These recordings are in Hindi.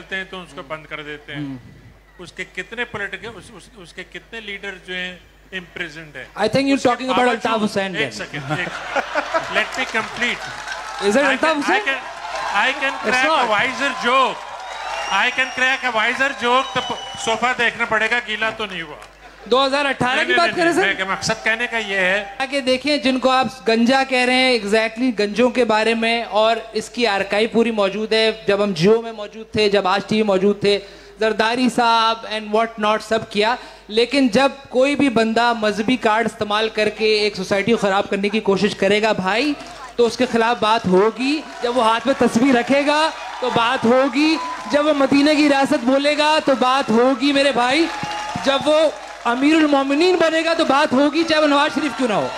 करते हैं तो उसको बंद कर देते हैं उसके कितने पॉलिटिकल उस, उस, उसके कितने लीडर जो हैं imprisoned है I think you're talking about Altaf Hussain एक second let me complete is it Altaf Hussain I can I can crack a wiser joke I can crack a wiser joke तो सोफा देखना पड़ेगा गीला तो नहीं हुआ 2018 की बात हैं सर मकसद कहने का ये है आगे देखिए जिनको आप गंजा कह रहे हैं एग्जैक्टली exactly गंजों के बारे में और इसकी आरकाई पूरी मौजूद है जब हम जियो में मौजूद थे जब आज टीवी मौजूद थे जरदारी साहब एंड वॉट नॉट सब किया लेकिन जब कोई भी बंदा मजहबी कार्ड इस्तेमाल करके एक सोसाइटी को ख़राब करने की कोशिश करेगा भाई तो उसके खिलाफ बात होगी जब वो हाथ में तस्वीर रखेगा तो बात होगी जब वो मदीने की रियासत बोलेगा तो बात होगी मेरे भाई जब वो अमीरुल मोमिनीन बनेगा तो बात होगी चाहे वो नवाज शरीफ क्यों ना हो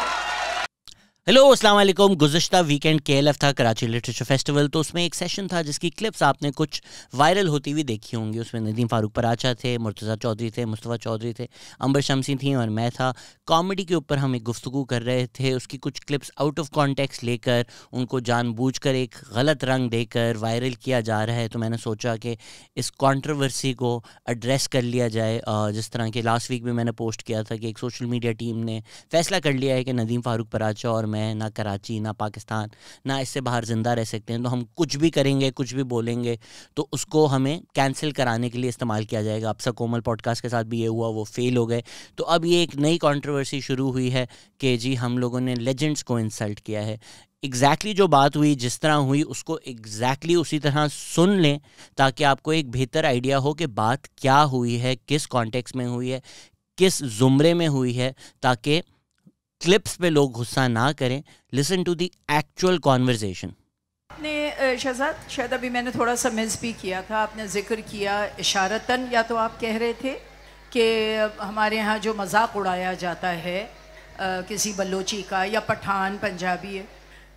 हेलो अस्सलाम वालेकुम गुजशत वीकेंड के एल था कराची लिटरेचर फेस्टिवल तो उसमें एक सेशन था जिसकी क्लिप्स आपने कुछ वायरल होती हुई देखी होंगी उसमें नदीम फारूक पराचा थे मुर्तज़ा चौधरी थे मुस्तफ़ा चौधरी थे अंबर शमसी थी और मैं था कॉमेडी के ऊपर हम एक गुफ्तु कर रहे थे उसकी कुछ क्लिप्स आउट ऑफ कॉन्टेक्स्ट लेकर उनको जानबूझ कर एक गलत रंग देकर वायरल किया जा रहा है तो मैंने सोचा कि इस कॉन्ट्रवर्सी को एड्रेस कर लिया जाए जिस तरह के लास्ट वीक भी मैंने पोस्ट किया था कि एक सोशल मीडिया टीम ने फैसला कर लिया है कि नदीम फारूक पराचा और है ना कराची ना पाकिस्तान ना इससे बाहर ज़िंदा रह सकते हैं तो हम कुछ भी करेंगे कुछ भी बोलेंगे तो उसको हमें कैंसिल कराने के लिए इस्तेमाल किया जाएगा अब कोमल पॉडकास्ट के साथ भी ये हुआ वो फेल हो गए तो अब ये एक नई कॉन्ट्रोवर्सी शुरू हुई है कि जी हम लोगों ने लेजेंड्स को इंसल्ट किया है एग्जैक्टली exactly जो बात हुई जिस तरह हुई उसको एग्जैक्टली exactly उसी तरह सुन लें ताकि आपको एक बेहतर आइडिया हो कि बात क्या हुई है किस कॉन्टेक्स्ट में हुई है किस ज़ुमरे में हुई है ताकि क्लिप्स पे लोग गुस्सा ना करें listen to the actual conversation ने शहजाद शायद अभी मैंने थोड़ा सा मिस भी किया था आपने जिक्र किया इशारतन या तो आप कह रहे थे कि हमारे यहाँ जो मजाक उड़ाया जाता है आ, किसी बलोची का या पठान पंजाबी है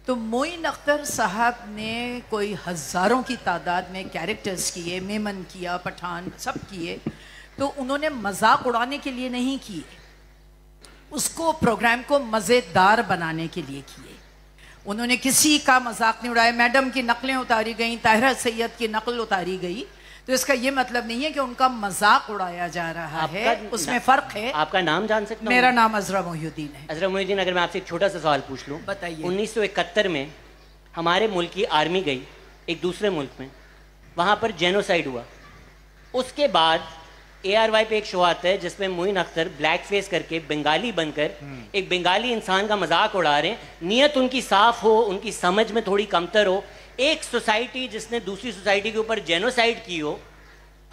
तो मोइन अख्तर साहब ने कोई हज़ारों की तादाद में कैरेक्टर्स किए मेमन किया पठान सब किए तो उन्होंने मजाक उड़ाने के लिए नहीं किए उसको प्रोग्राम को मज़ेदार बनाने के लिए किए उन्होंने किसी का मजाक नहीं उड़ाया मैडम की नकलें उतारी गई ताहरा सैयद की नकल उतारी गई तो इसका ये मतलब नहीं है कि उनका मजाक उड़ाया जा रहा है उसमें फर्क है आपका नाम जान सकते मेरा नाम अजरा मोहुद्दीन है अजरा मोहुद्दीन अगर मैं आपसे एक छोटा सा सवाल पूछ लूँ बताइए उन्नीस में हमारे मुल्क की आर्मी गई एक दूसरे मुल्क में वहाँ पर जेनोसाइड हुआ उसके बाद ए आर वाई पे एक शो आता है जिसमें मोइन अख्तर ब्लैक फेस करके बंगाली बनकर हम्म। एक बंगाली इंसान का मजाक उड़ा रहे हैं नियत उनकी साफ हो उनकी समझ में थोड़ी कमतर हो एक सोसाइटी जिसने दूसरी सोसाइटी के ऊपर जेनोसाइड की हो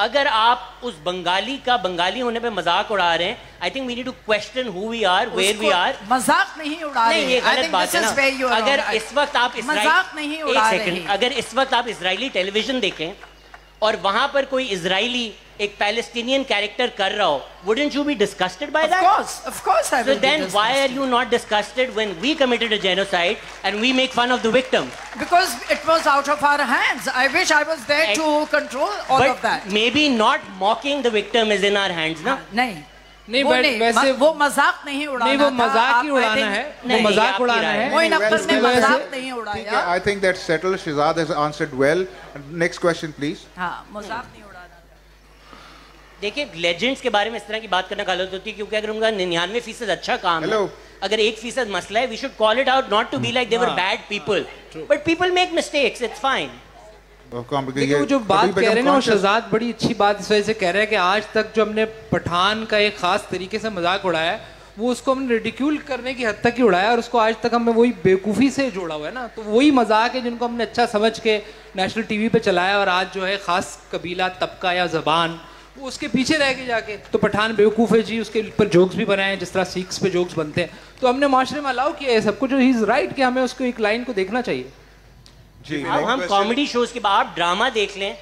अगर आप उस बंगाली का बंगाली होने पे मजाक उड़ा रहे हैं I think we need to question who we are where we are मजाक नहीं उड़ा नहीं, रहे ये गलत बात है ना अगर इस वक्त आप मजाक नहीं उड़ा रहे अगर इस वक्त आप इसराइली टेलीविजन देखें और वहां पर कोई इसराइली A Palestinian character, कर wouldn't you be disgusted by that? Of course, of course I so will. So then, why are you not disgusted when we committed a genocide and we make fun of the victim? Because it was out of our hands. I wish I was there to control all of that. Maybe not mocking the victim is in our hands, na? नहीं. नहीं बट वैसे वो मजाक नहीं उड़ाना नहीं वो मजाक ही उड़ाना है वो मजाक उड़ाना है मोइन अख्तर ने मजाक नहीं उड़ाया I think that settle Shahzad has answered well next question please हां मजाक नहीं देखिए लेजेंड्स के बारे में इस तरह की बात करना गलत होती है क्योंकि अगर उनका निन्यानवे फीसद अच्छा काम Hello. है अगर एक फीसद मसला है we should call it out not to be like they're bad people but people make mistakes it's fine वो जो तो बात कह रहे हैं वो शहजाद बड़ी अच्छी बात इस वजह से कह रहे हैं कि आज तक जो हमने पठान का एक खास तरीके से मजाक उड़ाया है वो उसको हमने रेडिक्यूल करने की हद तक ही उड़ाया और उसको आज तक हमने वही बेवकूफ़ी से जोड़ा हुआ है ना तो वही मजाक है जिनको हमने अच्छा समझ के नेशनल टीवी पे चलाया और आज जो है खास कबीला तबका या जबान वो उसके पीछे रह के जाके तो पठान बेवकूफ़ है जी उसके ऊपर जोक्स भी बनाए हैं जिस तरह सिक्स पे जोक्स बनते हैं तो हमने माशरे में अलाउ किया है सबको जो इज़ राइट कि हमें उसको एक लाइन को देखना चाहिए जी अब हम कॉमेडी शोज के बाद ड्रामा देख लें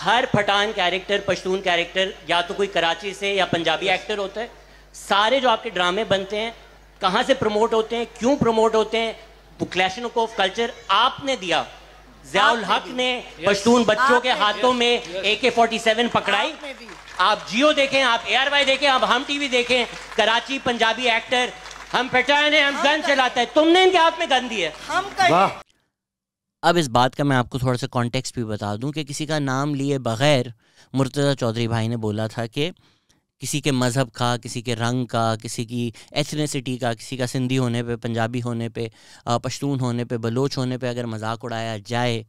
हर पठान कैरेक्टर पश्तून कैरेक्टर या तो कोई कराची से या पंजाबी एक्टर होता है सारे जो आपके ड्रामे बनते हैं कहाँ से प्रमोट होते हैं क्यों प्रमोट होते हैं क्लैशन ऑफ कल्चर आपने दिया जयाउल हक ने पश्तून बच्चों के हाथों में ए के फोर्टी सेवन पकड़ाई आप जियो देखें आप ए आर वाई देखें आप हम टीवी देखें कराची पंजाबी एक्टर हम पहचान हम गन चलाते हैं तुमने इनके हाथ में गन दी है हम अब इस बात का मैं आपको थोड़ा सा कॉन्टेक्स्ट भी बता दूं कि किसी का नाम लिए बगैर मुर्तज़ा चौधरी भाई ने बोला था कि किसी के मज़हब का किसी के रंग का किसी की एथनीसिटी का किसी का सिंधी होने पे पंजाबी होने पे पश्तून होने पे बलोच होने पे अगर मजाक उड़ाया जाए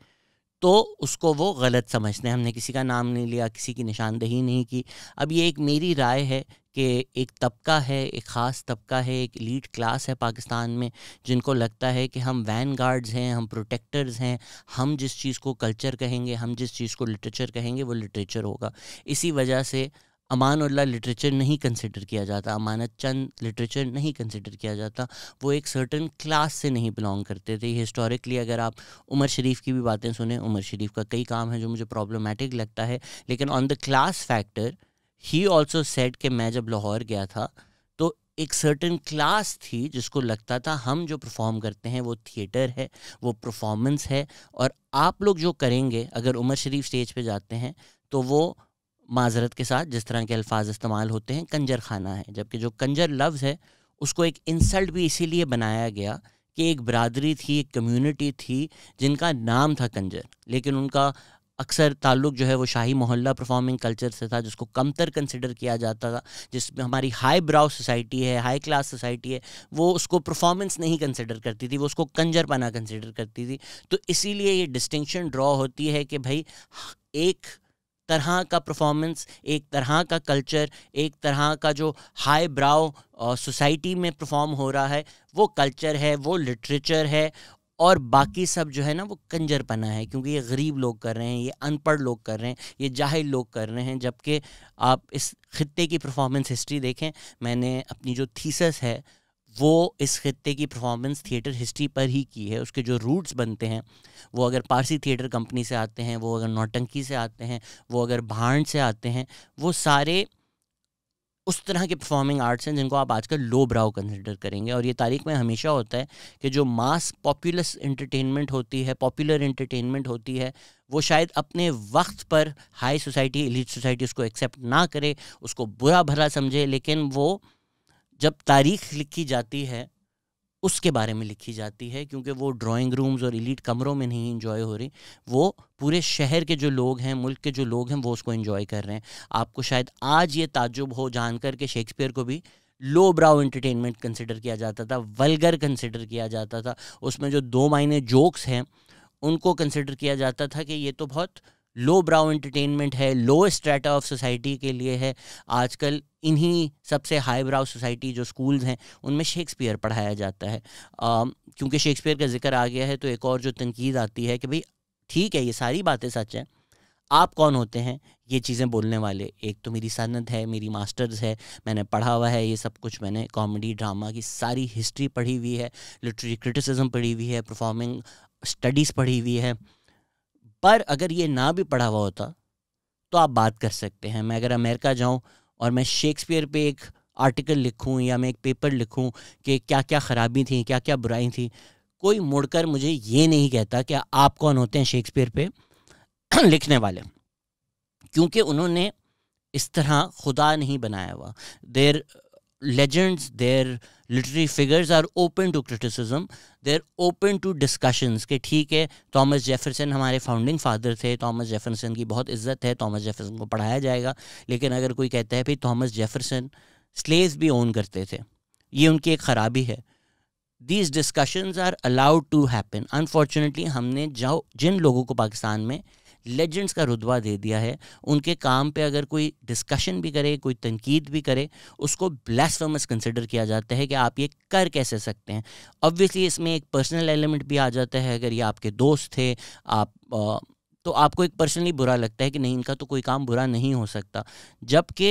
तो उसको वो गलत समझते हैं हमने किसी का नाम नहीं लिया किसी की निशानदेही नहीं की अब ये एक मेरी राय है कि एक तबका है एक ख़ास तबका है एक लीड क्लास है पाकिस्तान में जिनको लगता है कि हम वैन गार्ड्स हैं हम प्रोटेक्टर्स हैं हम जिस चीज़ को कल्चर कहेंगे हम जिस चीज़ को लिटरेचर कहेंगे वो लिटरेचर होगा इसी वजह से अमान उल्ला लिटरेचर नहीं कंसिडर किया जाता अमानत चंद लिटरेचर नहीं कंसिडर किया जाता वो एक सर्टन क्लास से नहीं बिलोंग करते थे हिस्टोरिकली अगर आप उमर शरीफ की भी बातें सुने उमर शरीफ का कई काम है जो मुझे प्रॉब्लमेटिक लगता है लेकिन ऑन द क्लास फैक्टर ही ऑल्सो सेट कि मैं जब लाहौर गया था तो एक सर्टन क्लास थी जिसको लगता था हम जो परफॉर्म करते हैं वो थिएटर है वो परफॉर्मेंस है और आप लोग जो करेंगे अगर उमर शरीफ स्टेज पे जाते हैं तो वो माजरत के साथ जिस तरह के अल्फाज इस्तेमाल होते हैं कंजर खाना है जबकि जो कंजर लफ्ज़ है उसको एक इंसल्ट भी इसीलिए बनाया गया कि एक बरदरी थी एक कम्युनिटी थी जिनका नाम था कंजर लेकिन उनका अक्सर ताल्लुक जो है वो शाही मोहल्ला परफॉर्मिंग कल्चर से था जिसको कमतर कंसिडर किया जाता था जिसमें हमारी हाई ब्राउ सोसाइटी है हाई क्लास सोसाइटी है वो उसको परफॉर्मेंस नहीं कंसिडर करती थी वो उसको कंजर पाना कंसिडर करती थी तो इसीलिए ये डिस्टिंक्शन ड्रॉ होती है कि भाई एक तरह का परफॉर्मेंस एक तरह का कल्चर एक तरह का जो हाई ब्राउ सोसाइटी में परफॉर्म हो रहा है वो कल्चर है वो लिटरेचर है और बाकी सब जो है ना वो कंजरपना है क्योंकि ये गरीब लोग कर रहे हैं ये अनपढ़ लोग कर रहे हैं ये जाहिल लोग कर रहे हैं जबकि आप इस खत्े की परफॉर्मेंस हिस्ट्री देखें मैंने अपनी जो थीसस है वो इस खत्े की परफॉर्मेंस थिएटर हिस्ट्री पर ही की है उसके जो रूट्स बनते हैं वो अगर पारसी थिएटर कंपनी से आते हैं वो अगर नौटंकी से आते हैं वो अगर भांड से आते हैं वो सारे उस तरह के परफॉर्मिंग आर्ट्स हैं जिनको आप आजकल लो ब्राउ कंसिडर करेंगे और ये तारीख में हमेशा होता है कि जो मास पॉपुलस इंटरटेनमेंट होती है पॉपुलर इंटरटेनमेंट होती है वो शायद अपने वक्त पर हाई सोसाइटी एलिट सोसाइटी उसको एक्सेप्ट ना करे उसको बुरा भला समझे लेकिन वो जब तारीख लिखी जाती है उसके बारे में लिखी जाती है क्योंकि वो ड्राइंग रूम्स और इलीट कमरों में नहीं इंजॉय हो रही वो पूरे शहर के जो लोग हैं मुल्क के जो लोग हैं वो उसको इंजॉय कर रहे हैं आपको शायद आज ये ताजुब हो जानकर के शेक्सपियर को भी लो ब्राउ एंटरटेनमेंट कंसिडर किया जाता था वलगर कंसिडर किया जाता था उसमें जो दो मायने जोक्स हैं उनको कंसिडर किया जाता था कि ये तो बहुत लो ब्राउ एंटरटेनमेंट है लो स्ट्रेटा ऑफ सोसाइटी के लिए है आजकल इन्हीं सबसे हाई ब्राउ सोसाइटी जो स्कूल्स हैं उनमें शेक्सपियर पढ़ाया जाता है क्योंकि शेक्सपियर का जिक्र आ गया है तो एक और जो तनकीद आती है कि भाई ठीक है ये सारी बातें सच हैं आप कौन होते हैं ये चीज़ें बोलने वाले एक तो मेरी सनत है मेरी मास्टर्स है मैंने पढ़ा हुआ है ये सब कुछ मैंने कॉमेडी ड्रामा की सारी हिस्ट्री पढ़ी हुई है लिटरेरी क्रिटिसिज्म पढ़ी हुई है परफॉर्मिंग स्टडीज़ पढ़ी हुई है पर अगर ये ना भी पढ़ा हुआ होता तो आप बात कर सकते हैं मैं अगर अमेरिका जाऊँ और मैं शेक्सपियर पे एक आर्टिकल लिखूं या मैं एक पेपर लिखूं कि क्या क्या ख़राबी थी क्या क्या बुराई थी कोई मुड़कर मुझे ये नहीं कहता कि आप कौन होते हैं शेक्सपियर पे लिखने वाले क्योंकि उन्होंने इस तरह खुदा नहीं बनाया हुआ देर legends, their literary figures are open to criticism. They're open to discussions. कि ठीक है Thomas Jefferson हमारे founding father थे Thomas Jefferson की बहुत इज्जत है Thomas Jefferson को पढ़ाया जाएगा लेकिन अगर कोई कहता है भाई Thomas Jefferson slaves भी own करते थे ये उनकी एक ख़राबी है These discussions are allowed to happen. Unfortunately हमने जो जिन लोगों को पाकिस्तान में लेजेंड्स का रुतबा दे दिया है उनके काम पे अगर कोई डिस्कशन भी करे कोई तनकीद भी करे उसको ब्लैसफेमस कंसिडर किया जाता है कि आप ये कर कैसे सकते हैं ऑब्वियसली इसमें एक पर्सनल एलिमेंट भी आ जाता है अगर ये आपके दोस्त थे आप आ, तो आपको एक पर्सनली बुरा लगता है कि नहीं इनका तो कोई काम बुरा नहीं हो सकता जबकि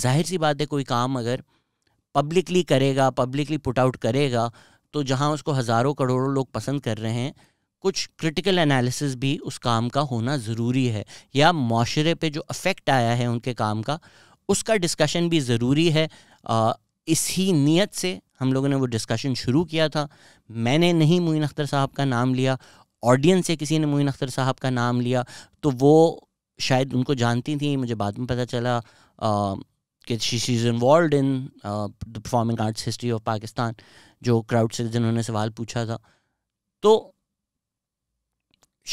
जाहिर सी बात है कोई काम अगर पब्लिकली करेगा पब्लिकली पुट आउट करेगा तो जहाँ उसको हज़ारों करोड़ों लोग पसंद कर रहे हैं कुछ क्रिटिकल एनालिसिस भी उस काम का होना ज़रूरी है या माशरे पे जो अफेक्ट आया है उनके काम का उसका डिस्कशन भी ज़रूरी है आ, इसी नीयत से हम लोगों ने वो डिस्कशन शुरू किया था मैंने नहीं मुइन अख्तर साहब का नाम लिया ऑडियंस से किसी ने मुइन अख्तर साहब का नाम लिया तो वो शायद उनको जानती थी मुझे बाद में पता चला कि she is involve in the performing arts history of Pakistan जो क्राउड से जिन्होंने सवाल पूछा था तो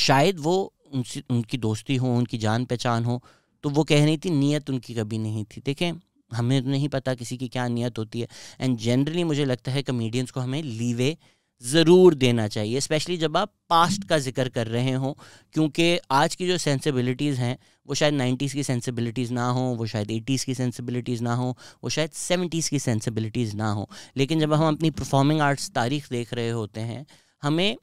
शायद वो उनसे उनकी दोस्ती हो उनकी जान पहचान हो तो वो कह रही थी नीयत उनकी कभी नहीं थी देखें हमें तो नहीं पता किसी की क्या नीयत होती है एंड जनरली मुझे लगता है कमेडियंस को हमें लीवे ज़रूर देना चाहिए स्पेशली जब आप पास्ट का जिक्र कर रहे हों क्योंकि आज की जो सेंसिबिलिटीज़ हैं वो शायद 90s की सेंसिबिलिटीज़ ना हो वो शायद 80s की सेंसिबिलिटीज़ ना हो वो शायद 70s की सेंसिबिलिटीज़ ना हो लेकिन जब हम अपनी परफॉर्मिंग आर्ट्स तारीख देख रहे होते हैं हमें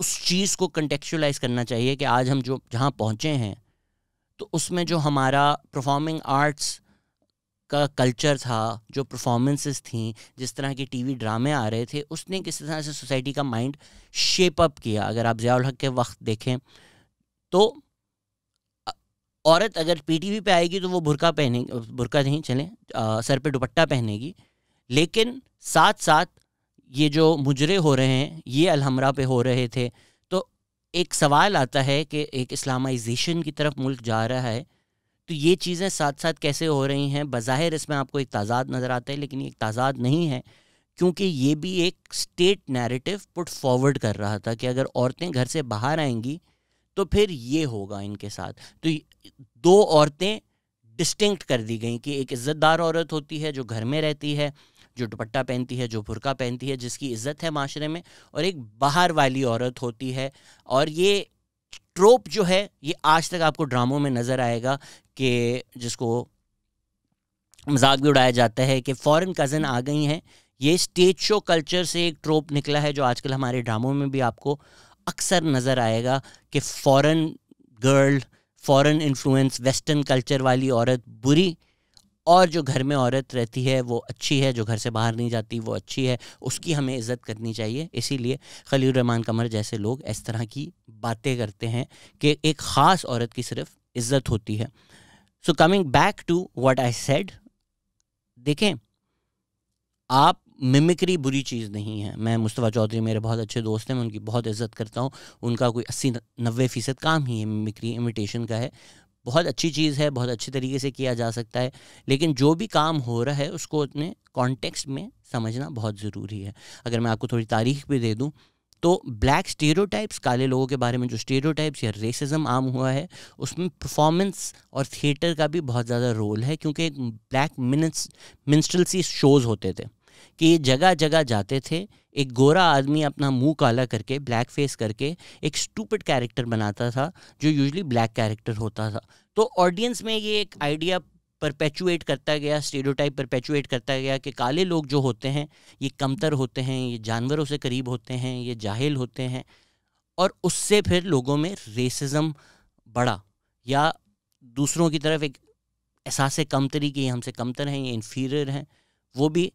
उस चीज़ को कंटेक्चुलाइज करना चाहिए कि आज हम जो जहाँ पहुँचे हैं तो उसमें जो हमारा परफॉर्मिंग आर्ट्स का कल्चर था जो परफॉर्मेंसेस थी जिस तरह के टीवी ड्रामे आ रहे थे उसने किस तरह से सोसाइटी का माइंड शेप अप किया अगर आप ज़ियाल हक के वक्त देखें तो औरत अगर पीटीवी पे आएगी तो वो बुरका पहने बुरका नहीं चले आ, सर पे दुपट्टा पहनेगी लेकिन साथ साथ ये जो मुजरे हो रहे हैं ये अलहमरा पे हो रहे थे तो एक सवाल आता है कि एक इस्लामाइजेशन की तरफ मुल्क जा रहा है तो ये चीज़ें साथ साथ कैसे हो रही हैं बज़ाहिर इसमें आपको एक ताज़ाद नज़र आता है लेकिन एक ताज़ाद नहीं है क्योंकि ये भी एक स्टेट नैरेटिव पुट फॉरवर्ड कर रहा था कि अगर औरतें घर से बाहर आएंगी तो फिर ये होगा इनके साथ तो दो औरतें डिस्टिंक्ट कर दी गई कि एक इज़्ज़तदार औरत होती है जो घर में रहती है जो दुपट्टा पहनती है जो भुरका पहनती है जिसकी इज्जत है माशरे में और एक बाहर वाली औरत होती है और ये ट्रोप जो है ये आज तक आपको ड्रामों में नज़र आएगा कि जिसको मजाक भी उड़ाया जाता है कि फॉरेन कज़न आ गई हैं ये स्टेज शो कल्चर से एक ट्रोप निकला है जो आजकल हमारे ड्रामों में भी आपको अक्सर नज़र आएगा कि foreign girl foreign influence western culture वाली औरत बुरी और जो घर में औरत रहती है वो अच्छी है जो घर से बाहर नहीं जाती वो अच्छी है उसकी हमें इज्जत करनी चाहिए इसीलिए खलील रहमान कमर जैसे लोग इस तरह की बातें करते हैं कि एक ख़ास औरत की सिर्फ इज्जत होती है so coming back to what I said देखें आप मिमिक्री बुरी चीज़ नहीं है मैं मुस्तफ़ा चौधरी मेरे बहुत अच्छे दोस्त हैं मैं उनकी बहुत इज्जत करता हूँ उनका कोई अस्सी नब्बे फ़ीसद काम ही है मिमिक्री इमिटेशन का है बहुत अच्छी चीज़ है बहुत अच्छे तरीके से किया जा सकता है लेकिन जो भी काम हो रहा है उसको अपने कॉन्टेक्स्ट में समझना बहुत ज़रूरी है अगर मैं आपको थोड़ी तारीख भी दे दूँ तो ब्लैक स्टेरोटाइप्स काले लोगों के बारे में जो स्टेरोटाइप्स या रेसिज्म आम हुआ है उसमें परफॉर्मेंस और थिएटर का भी बहुत ज़्यादा रोल है क्योंकि ब्लैक मिनट्स मिनस्ट्रल्सी शोज़ होते थे कि जगह जगह जाते थे एक गोरा आदमी अपना मुंह काला करके ब्लैक फेस करके एक स्टूपिड कैरेक्टर बनाता था जो यूजली ब्लैक कैरेक्टर होता था तो ऑडियंस में ये एक आइडिया परपेचुएट करता गया स्टेडियोटाइप परपेचुएट करता गया कि काले लोग जो होते हैं ये कमतर होते हैं ये जानवरों से करीब होते हैं ये जाहिल होते हैं और उससे फिर लोगों में रेसिज्म बढ़ा या दूसरों की तरफ एक एहसास कमतरी कि ये हमसे कमतर हैं ये इन्फीरियर हैं वो भी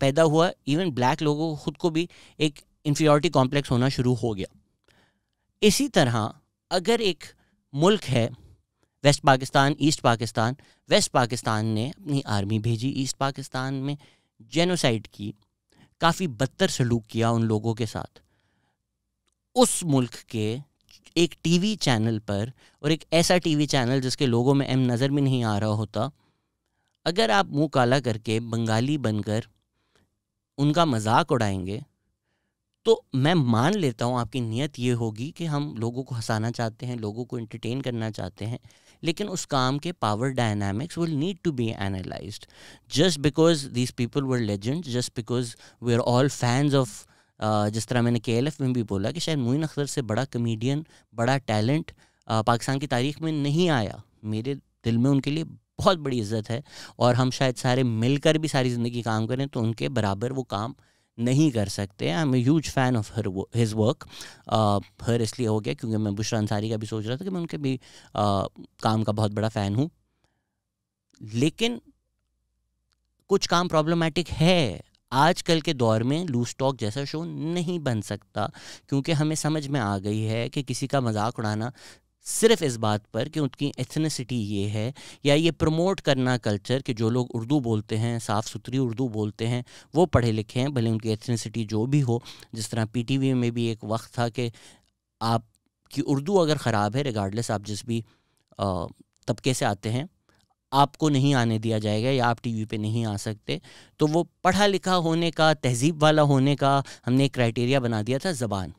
पैदा हुआ इवन ब्लैक लोगों को खुद को भी एक इन्फीरियोरिटी कॉम्प्लेक्स होना शुरू हो गया इसी तरह अगर एक मुल्क है west Pakistan east Pakistan west Pakistan ने अपनी आर्मी भेजी ईस्ट पाकिस्तान में जेनोसाइड की काफ़ी बदतर सलूक किया उन लोगों के साथ उस मुल्क के एक टीवी चैनल पर और एक ऐसा टीवी चैनल जिसके लोगों में एम नज़र भी नहीं आ रहा होता अगर आप मुंह काला करके बंगाली बनकर उनका मजाक उड़ाएंगे तो मैं मान लेता हूँ आपकी नीयत ये होगी कि हम लोगों को हंसाना चाहते हैं लोगों को एंटरटेन करना चाहते हैं लेकिन उस काम के power dynamics will need to be analyse just because these people were legend just because we are all fans of जिस तरह मैंने के में भी बोला कि शायद मोइन अख्तर से बड़ा कमेडियन बड़ा टैलेंट uh, पाकिस्तान की तारीख में नहीं आया मेरे दिल में उनके लिए बहुत बड़ी इज्जत है और हम शायद सारे मिलकर भी सारी ज़िंदगी काम करें तो उनके बराबर वो काम नहीं कर सकते I am huge fan of her his work her इसलिए हो गया क्योंकि मैं बुशरा अंसारी का भी सोच रहा था कि मैं उनके भी uh, काम का बहुत बड़ा फ़ैन हूँ लेकिन कुछ काम प्रॉब्लमेटिक है आजकल के दौर में लूज टॉक जैसा शो नहीं बन सकता क्योंकि हमें समझ में आ गई है कि किसी का मजाक उड़ाना सिर्फ इस बात पर कि उनकी एथनिसिटी ये है या ये प्रमोट करना कल्चर कि जो लोग उर्दू बोलते हैं साफ़ सुथरी उर्दू बोलते हैं वो पढ़े लिखे हैं भले उनकी एथनिसिटी जो भी हो जिस तरह पीटीवी में भी एक वक्त था कि आप कि उर्दू अगर ख़राब है रिगार्डलेस आप जिस भी तबके से आते हैं आपको नहीं आने दिया जाएगा या आप टीवी पे नहीं आ सकते तो वो पढ़ा लिखा होने का तहजीब वाला होने का हमने एक क्राइटेरिया बना दिया था ज़बान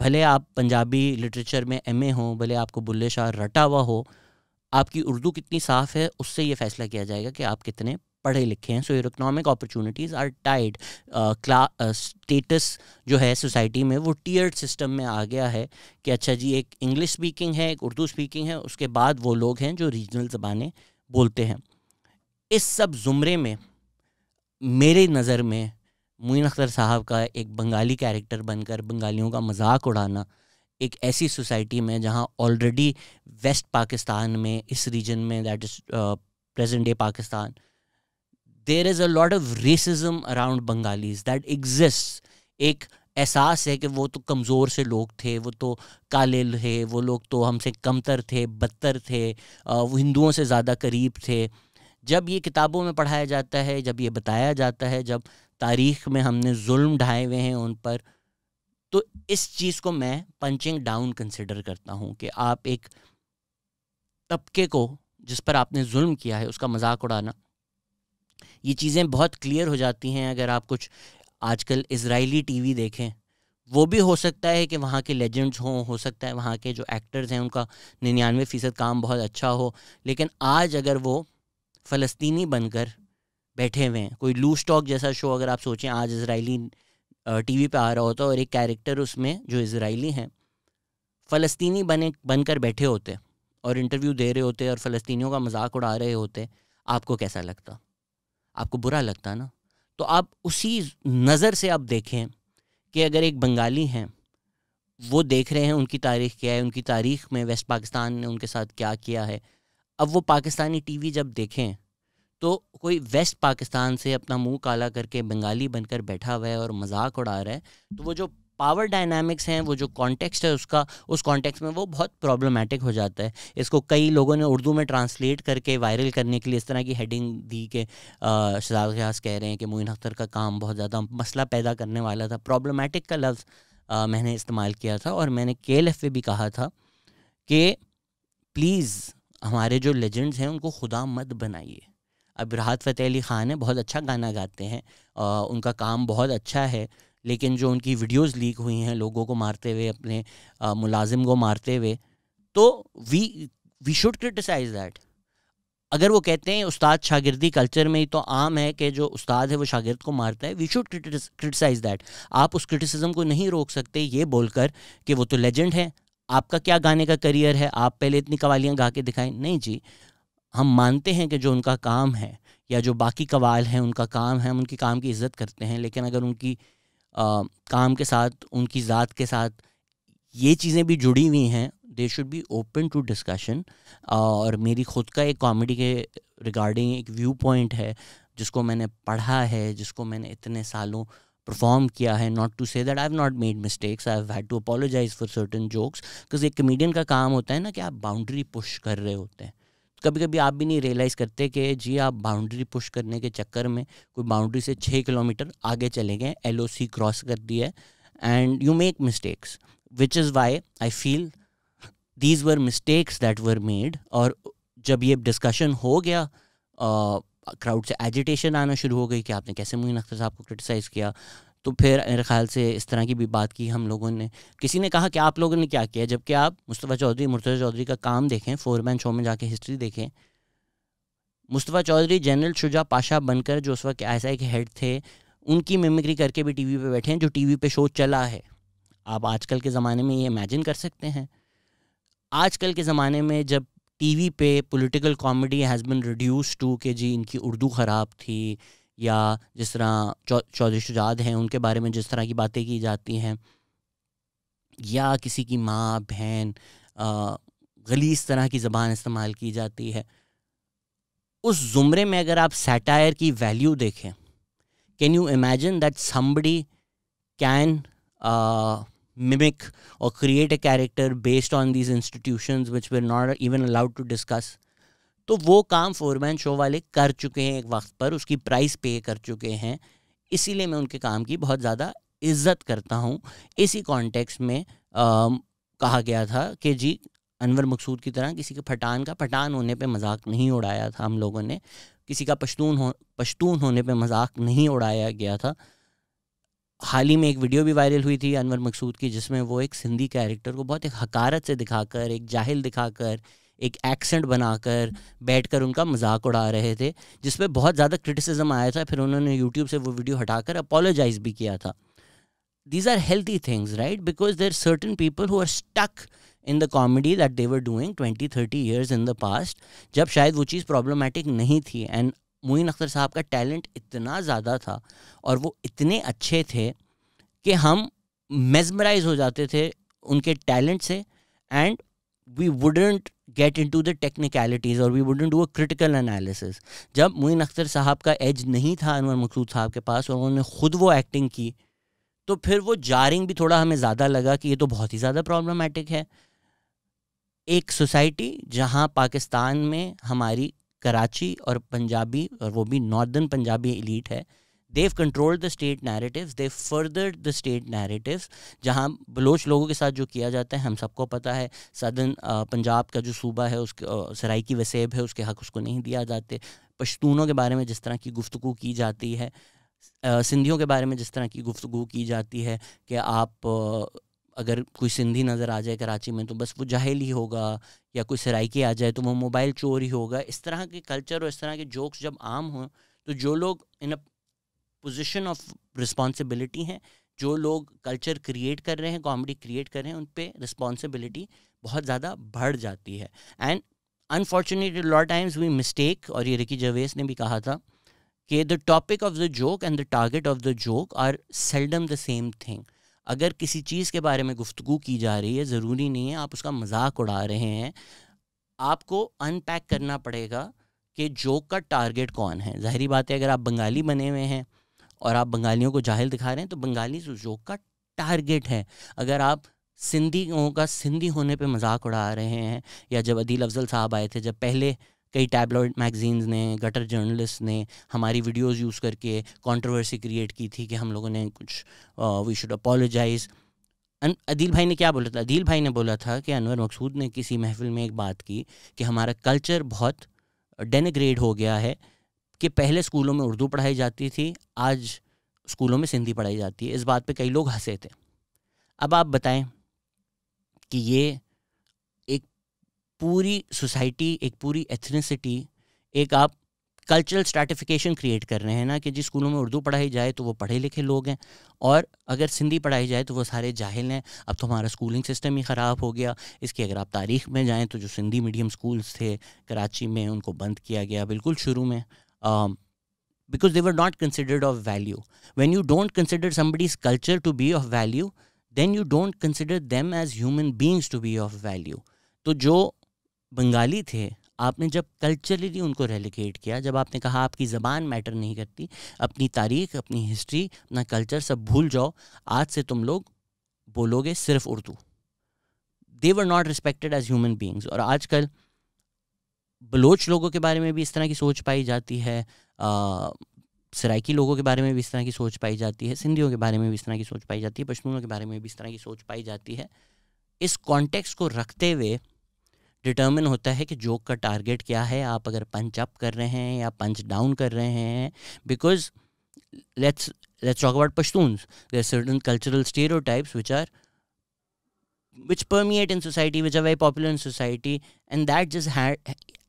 भले आप पंजाबी लिटरेचर में एम ए हों भले आपको बुल्ले शाह रटा हुआ हो आपकी उर्दू कितनी साफ़ है उससे ये फैसला किया जाएगा कि आप कितने पढ़े लिखे हैं so your economic opportunities are tied status जो है सोसाइटी में वो टीयर्ड सिस्टम में आ गया है कि अच्छा जी एक इंग्लिश स्पीकिंग है एक उर्दू स्पीकिंग है उसके बाद वो लोग हैं जो रीजनल ज़बानें बोलते हैं इस सब ज़ुमरे में मेरे नज़र में मुइन अख्तर साहब का एक बंगाली कैरेक्टर बनकर बंगालियों का मजाक उड़ाना एक ऐसी सोसाइटी में जहाँ ऑलरेडी वेस्ट पाकिस्तान में इस रीजन में that is present day Pakistan there is a lot of racism around Bengalis that exist एक एहसास है कि वो तो कमज़ोर से लोग थे वो तो काले थे वो लोग तो हमसे कमतर थे बदतर थे वो हिंदुओं से ज़्यादा करीब थे जब ये किताबों में पढ़ाया जाता है जब ये बताया जाता है जब तारीख में हमने जुल्म ढाए हुए हैं उन पर तो इस चीज़ को मैं पंचिंग डाउन कंसिडर करता हूँ कि आप एक तबके को जिस पर आपने जुल्म किया है उसका मजाक उड़ाना ये चीज़ें बहुत क्लियर हो जाती हैं अगर आप कुछ आजकल इसराइली टीवी देखें वो भी हो सकता है कि वहाँ के लेजेंड्स हों हो सकता है वहाँ के जो एक्टर्स हैं उनका निन्यानवे फ़ीसद काम बहुत अच्छा हो लेकिन आज अगर वो फ़लस्तीनी बनकर बैठे हुए हैं कोई लू स्टॉक जैसा शो अगर आप सोचें आज इसराइली टी वी पर आ रहा होता है और एक कैरेक्टर उसमें जो इसराइली हैं फ़लस्तीनी बने बनकर बैठे होते और इंटरव्यू दे रहे होते और फ़लस्तीनियों का मजाक उड़ा रहे होते आपको कैसा लगता आपको बुरा लगता ना तो आप उसी नज़र से आप देखें कि अगर एक बंगाली हैं वो देख रहे हैं उनकी तारीख क्या है उनकी तारीख में वेस्ट पाकिस्तान ने उनके साथ क्या किया है अब वो पाकिस्तानी टीवी जब देखें तो कोई वेस्ट पाकिस्तान से अपना मुंह काला करके बंगाली बनकर बैठा हुआ है और मजाक उड़ा रहा है तो वो जो पावर डायनामिक्स हैं वो जो कॉन्टेक्स्ट है उसका उस कॉन्टेक्स्ट में वो बहुत प्रॉब्लमेटिक हो जाता है इसको कई लोगों ने उर्दू में ट्रांसलेट करके वायरल करने के लिए इस तरह की हेडिंग दी कि शहजाद रियाज कह रहे हैं कि मोइन अख्तर का काम बहुत ज़्यादा मसला पैदा करने वाला था प्रॉब्लमेटिक का लफ्ज़ मैंने इस्तेमाल किया था और मैंने के एल भी कहा था कि प्लीज़ हमारे जो लेजेंड्स हैं उनको खुदा मत बनाइए अब राहत फ़तेह अली ख़ान है बहुत अच्छा गाना गाते हैं आ, उनका काम बहुत अच्छा है लेकिन जो उनकी वीडियोस लीक हुई हैं लोगों को मारते हुए अपने आ, मुलाजिम को मारते हुए तो we we should criticise that अगर वो कहते हैं उस्ताद शागिर्दी कल्चर में ही तो आम है कि जो उस्ताद है वो शागिर्द को मारता है वी शुड क्रिटिसाइज दैट आप उस क्रिटिसिज्म को नहीं रोक सकते ये बोलकर कि वो तो लेजेंड है आपका क्या गाने का करियर है आप पहले इतनी कवालियाँ गा के दिखाएं नहीं जी हम मानते हैं कि जो उनका काम है या जो बाकी कवाल हैं उनका काम है हम उनके काम की इज़्ज़त करते हैं लेकिन अगर उनकी आ, काम के साथ उनकी ज़ात के साथ ये चीज़ें भी जुड़ी हुई हैं they should be open to discussion और मेरी खुद का एक कॉमेडी के रिगार्डिंग एक व्यू पॉइंट है जिसको मैंने पढ़ा है जिसको मैंने इतने सालों परफॉर्म किया है not to say that I have not made mistakes I have had to apologise for certain jokes because एक कमेडियन का काम होता है ना कि आप बाउंड्री पुश कर रहे होते हैं कभी कभी आप भी नहीं रियलाइज़ करते कि जी आप बाउंड्री पुश करने के चक्कर में कोई बाउंड्री से छः किलोमीटर आगे चले गए एल क्रॉस कर दी है and you make mistakes which is why I feel these were mistakes that were made और जब ये डिस्कशन हो गया क्राउड से एजिटेशन आना शुरू हो गई कि आपने कैसे मुहिन अख्तर साहब को क्रिटिसाइज़ किया तो फिर मेरे ख्याल से इस तरह की भी बात की हम लोगों ने किसी ने कहा कि आप लोगों ने क्या किया जबकि आप मुस्तफ़ा चौधरी मुर्तज़ा चौधरी का काम देखें फोर मैन शो में जाके हिस्ट्री देखें मुस्तफ़ा चौधरी जनरल शुजा पाशा बनकर जो उस वक्त आई के हेड थे उनकी मिमिक्री करके भी वी पर बैठे हैं जो वी पर शो चला है आप आजकल के ज़माने में ये इमेजिन कर सकते हैं आजकल के ज़माने में जब टीवी पे political comedy has been reduce to के जी इनकी उर्दू ख़राब थी या जिस तरह चौधरी शुजाद हैं उनके बारे में जिस तरह की बातें की जाती हैं या किसी की माँ बहन गलीस तरह की ज़बान इस्तेमाल की जाती है उस ज़ुमरे में अगर आप सैटायर की वैल्यू देखें can you imagine that somebody can mimic और create a character based on these institution which were not even allowed to discuss तो वो काम फोरमैन शो वाले कर चुके हैं एक वक्त पर उसकी प्राइस पे कर चुके हैं इसीलिए मैं उनके काम की बहुत ज़्यादा इज्जत करता हूँ इसी कॉन्टेक्स्ट में आ, कहा गया था कि जी अनवर मकसूद की तरह किसी के फटान का फटान होने पे मजाक नहीं उड़ाया था हम लोगों ने किसी का पश्तून हो पश्तून होने पे मजाक नहीं उड़ाया गया था हाल ही में एक वीडियो भी वायरल हुई थी अनवर मकसूद की जिसमें वो एक सिंधी कैरेक्टर को बहुत एक हकारत से दिखाकर एक जाहिल दिखाकर एक एक्सेंट बनाकर बैठकर उनका मजाक उड़ा रहे थे जिस पर बहुत ज़्यादा क्रिटिसिज्म आया था फिर उन्होंने यूट्यूब से वो वीडियो हटाकर अपोलोजाइज भी किया था these are healthy things right because there certain people who are stuck in the comedy that they were doing twenty thirty years in the past जब शायद वो चीज़ प्रॉब्लमेटिक नहीं थी एंड मोइन अख्तर साहब का टैलेंट इतना ज़्यादा था और वो इतने अच्छे थे कि हम मेजमराइज हो जाते थे उनके टैलेंट से and we wouldn't get into the technicalities और we wouldn't do a critical analysis जब मोइन अख्तर साहब का एज नहीं था अनवर मकसूद साहब के पास और उन्होंने ख़ुद वो एक्टिंग की तो फिर वो जारिंग भी थोड़ा हमें ज़्यादा लगा कि ये तो बहुत ही ज़्यादा प्रॉब्लमेटिक है एक सोसाइटी जहाँ पाकिस्तान में हमारी कराची और पंजाबी और वो भी नॉर्दर्न पंजाबी एलीट है they control the state narratives they further the state narratives जहाँ बलोच लोगों के साथ जो किया जाता है हम सबको पता है सदन पंजाब का जो सूबा है उसके सराय की वसेब है उसके हक उसको नहीं दिया जाते पश्तूनों के बारे में जिस तरह की गुफ्तु की जाती है सिंधियों के बारे में जिस तरह की गुफ्तु की जाती है कि आप अगर कोई सिंधी नज़र आ जाए कराची में तो बस वो जाहिल ही होगा या कोई सराइकी आ जाए तो वो मोबाइल चोर ही होगा इस तरह के कल्चर और इस तरह के जोक्स जब आम हों तो जो लोग इन पोजिशन ऑफ रिस्पॉन्सिबिलिटी हैं जो लोग कल्चर क्रिएट कर रहे हैं कॉमेडी क्रिएट कर रहे हैं उन पर रिस्पॉन्सिबिलिटी बहुत ज़्यादा बढ़ जाती है and unfortunately lot times we mistake और ये रिकी जवेस ने भी कहा था कि the topic of the joke and the target of the joke are seldom the same thing अगर किसी चीज़ के बारे में गुफ्तु की जा रही है ज़रूरी नहीं है आप उसका मजाक उड़ा रहे हैं आपको अनपैक करना पड़ेगा कि जोक का टारगेट कौन है ज़ाहरी बात है अगर आप बंगाली बने हुए हैं और आप बंगालियों को जाहिल दिखा रहे हैं तो बंगाली उस जोक का टारगेट है अगर आप सिंधियों का सिंधी होने पे मजाक उड़ा रहे हैं या जब अदील अफजल साहब आए थे जब पहले कई टैबलॉइड मैगजीन्स ने गटर जर्नलिस्ट ने हमारी वीडियोस यूज़ करके कंट्रोवर्सी क्रिएट की थी कि हम लोगों ने कुछ वी शुड अपोलोजाइज अदील भाई ने क्या बोला था अदील भाई ने बोला था कि अनवर मकसूद ने किसी महफिल में एक बात की कि हमारा कल्चर बहुत डेनिग्रेड हो गया है कि पहले स्कूलों में उर्दू पढ़ाई जाती थी आज स्कूलों में सिंधी पढ़ाई जाती है इस बात पे कई लोग हंसे थे अब आप बताएं कि ये एक पूरी सोसाइटी एक पूरी एथनिसिटी एक आप कल्चरल स्टार्टिफिकेशन क्रिएट कर रहे हैं ना कि जिस स्कूलों में उर्दू पढ़ाई जाए तो वो पढ़े लिखे लोग हैं और अगर सिंधी पढ़ाई जाए तो वो सारे जाहिल हैं अब तो हमारा स्कूलिंग सिस्टम ही ख़राब हो गया इसकी अगर आप तारीख में जाएँ तो जो सिंधी मीडियम स्कूल्स थे कराची में उनको बंद किया गया बिल्कुल शुरू में um, because they were not considered of value. When you don't consider somebody's culture to be of value, then you don't consider them as human beings to be of value. तो जो बंगाली थे आपने जब कल्चरली उनको रेलिकेट किया जब आपने कहा आपकी ज़बान मैटर नहीं करती अपनी तारीख अपनी हिस्ट्री अपना कल्चर सब भूल जाओ आज से तुम लोग बोलोगे सिर्फ Urdu they were not respected as human beings और आजकल कल बलोच लोगों के बारे में भी इस तरह की सोच पाई जाती है सराइकी लोगों के बारे में भी इस तरह की सोच पाई जाती है सिंधियों के बारे में भी इस तरह की सोच पाई जाती है पश्तूनों के बारे में भी इस तरह की सोच पाई जाती है इस कॉन्टेक्स्ट को रखते हुए डिटर्मिन होता है कि जोक का टारगेट क्या है आप अगर पंच अप कर रहे हैं या पंच डाउन कर रहे हैं because let's let's talk about Pashtun there certain cultural cultural types which are which permeate in society which are very popular in society and that just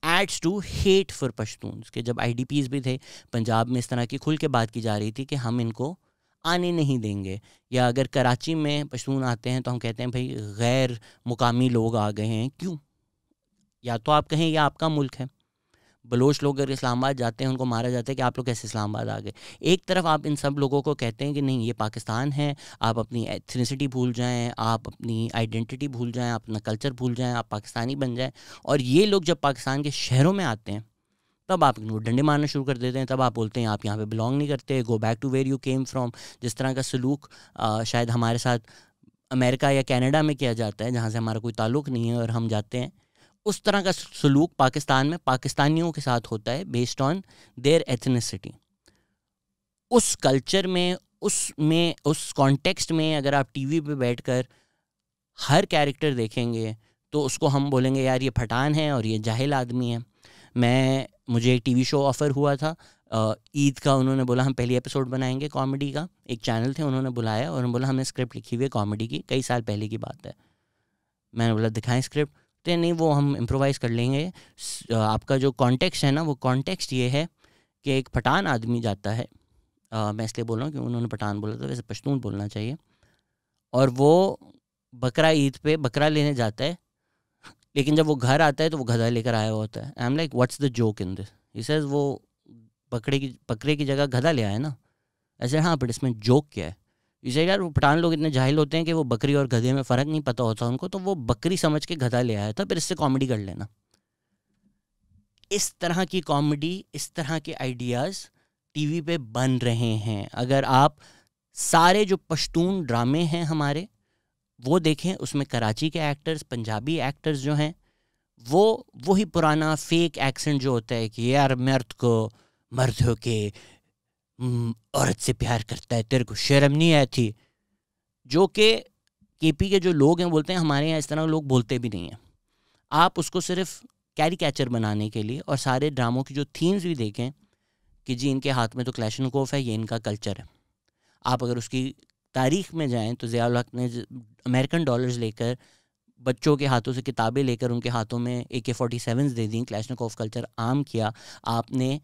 adds to hate for Pashtun के जब पीज़ भी थे पंजाब में इस तरह की खुल के बात की जा रही थी कि हम इनको आने नहीं देंगे या अगर कराची में पश्तून आते हैं तो हम कहते हैं भाई गैर मुकामी लोग आ गए हैं क्यों या तो आप कहें यह आपका मुल्क है बलोच लोग अगर इस्लामाबाद जाते हैं उनको मारा जाता है कि आप लोग कैसे इस्लामाबाद आ गए एक तरफ आप इन सब लोगों को कहते हैं कि नहीं ये पाकिस्तान है आप अपनी एथनिसिटी भूल जाएं आप अपनी आइडेंटिटी भूल जाएं आप अपना कल्चर भूल जाएं आप पाकिस्तानी बन जाएं और ये लोग जब पाकिस्तान के शहरों में आते हैं तब आप इनको डंडे मारना शुरू कर देते हैं तब आप बोलते हैं आप यहाँ पर बिलोंग नहीं करते go back to where you came from जिस तरह का सलूक शायद हमारे साथ अमेरिका या कनाडा में किया जाता है जहाँ से हमारा कोई ताल्लुक नहीं है और हम जाते हैं उस तरह का सलूक पाकिस्तान में पाकिस्तानियों के साथ होता है बेस्ड ऑन देयर एथनिसिटी उस कल्चर में उसमें उस कॉन्टेक्स्ट में अगर आप टीवी पे बैठकर हर कैरेक्टर देखेंगे तो उसको हम बोलेंगे यार ये पठान है और ये जाहिल आदमी है मैं मुझे एक टीवी शो ऑफ़र हुआ था ईद का उन्होंने बोला हम पहली एपिसोड बनाएंगे कॉमेडी का एक चैनल थे उन्होंने बुलाया और उन्होंने बोला हमने स्क्रिप्ट लिखी हुई है कॉमेडी की कई साल पहले की बात है मैंने बोला दिखाएं स्क्रिप्ट तो नहीं वो हम इम्प्रोवाइज कर लेंगे आपका जो कॉन्टेक्स्ट है ना वो कॉन्टेक्स्ट ये है कि एक पठान आदमी जाता है आ, मैं इसलिए बोल रहा हूँ कि उन्होंने पठान बोला था वैसे पश्तून बोलना चाहिए और वो बकरा ईद पे बकरा लेने जाता है लेकिन जब वो घर आता है तो वो गधा लेकर आया हुआ होता है I am like what's the joke in this he says वो बकरे की बकरे की जगह गधा ले आया ना ऐसे हाँ बट इसमें जोक क्या है इसे यार वो पठान लोग इतने जाहिल होते हैं कि वो बकरी और गधे में फ़र्क नहीं पता होता उनको तो वो बकरी समझ के गधा ले आया था फिर इससे कॉमेडी कर लेना इस तरह की कॉमेडी इस तरह के आइडियाज़ टीवी पे बन रहे हैं अगर आप सारे जो पश्तून ड्रामे हैं हमारे वो देखें उसमें कराची के एक्टर्स पंजाबी एक्टर्स जो हैं वो वही पुराना फेक एक्सेंट जो होता है कि यार मर्द को मर्द हो के हम्म, औरत से प्यार करता है तेरे को शर्म नहीं आई थी जो कि के पी के जो लोग हैं बोलते हैं हमारे यहाँ इस तरह लोग बोलते भी नहीं हैं आप उसको सिर्फ कैरी कैचर बनाने के लिए और सारे ड्रामों की जो थीम्स भी देखें कि जी इनके हाथ में तो क्लैशन कोफ है ये इनका कल्चर है आप अगर उसकी तारीख में जाएं तो ज़ियाल हक ने अमेरिकन डॉलर्स लेकर बच्चों के हाथों से किताबें लेकर उनके हाथों में ए के फोर्टी सेवन दे दी कोफ कल्चर आम किया आपने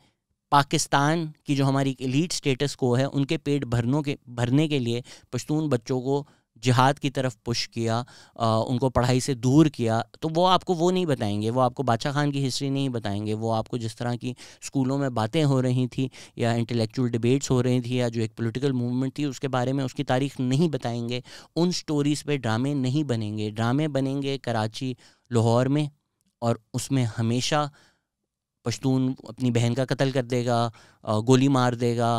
पाकिस्तान की जो हमारी एलीट स्टेटस को है उनके पेट भरनों के भरने के लिए पश्तून बच्चों को जिहाद की तरफ पुश किया आ, उनको पढ़ाई से दूर किया तो वो आपको वो नहीं बताएंगे वो आपको बादशाह खान की हिस्ट्री नहीं बताएंगे वो आपको जिस तरह की स्कूलों में बातें हो रही थी या इंटेलेक्चुअल डिबेट्स हो रही थी या जो एक पॉलिटिकल मूवमेंट थी उसके बारे में उसकी तारीख नहीं बताएंगे उन स्टोरीज़ पे ड्रामे नहीं बनेंगे ड्रामे बनेंगे कराची लाहौर में और उसमें हमेशा पश्तून अपनी बहन का कत्ल कर देगा गोली मार देगा